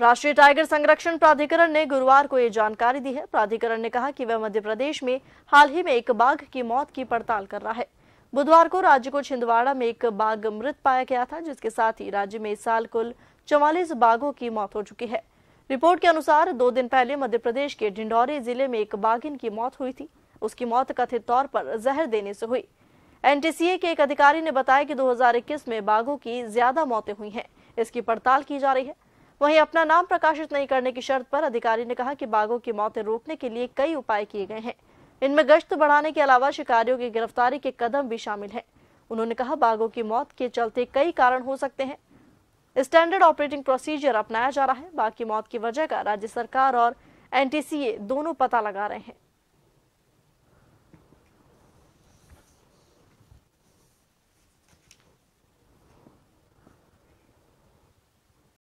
राष्ट्रीय टाइगर संरक्षण प्राधिकरण ने गुरुवार को यह जानकारी दी है प्राधिकरण ने कहा कि वह मध्य प्रदेश में हाल ही में एक बाघ की मौत की पड़ताल कर रहा है बुधवार को राज्य को छिंदवाड़ा में एक बाघ मृत पाया गया था जिसके साथ ही राज्य में इस साल कुल चौवालीस बाघों की मौत हो चुकी है रिपोर्ट के अनुसार दो दिन पहले मध्य प्रदेश के ढिंडौरी जिले में एक बाघिन की मौत हुई थी उसकी मौत कथित तौर पर जहर देने से हुई एनटीसीए के एक अधिकारी ने बताया कि 2021 में बाघों की ज्यादा मौतें हुई हैं इसकी पड़ताल की जा रही है वहीं अपना नाम प्रकाशित नहीं करने की शर्त पर अधिकारी ने कहा कि बाघों की मौतें रोकने के लिए कई उपाय किए गए हैं इनमें गश्त बढ़ाने के अलावा शिकारियों की गिरफ्तारी के कदम भी शामिल हैं उन्होंने कहा बाघों की मौत के चलते कई कारण हो सकते हैं स्टैंडर्ड ऑपरेटिंग प्रोसीजर अपनाया जा रहा है बाघ की मौत की वजह का राज्य सरकार और एनटीसीए दोनों पता लगा रहे हैं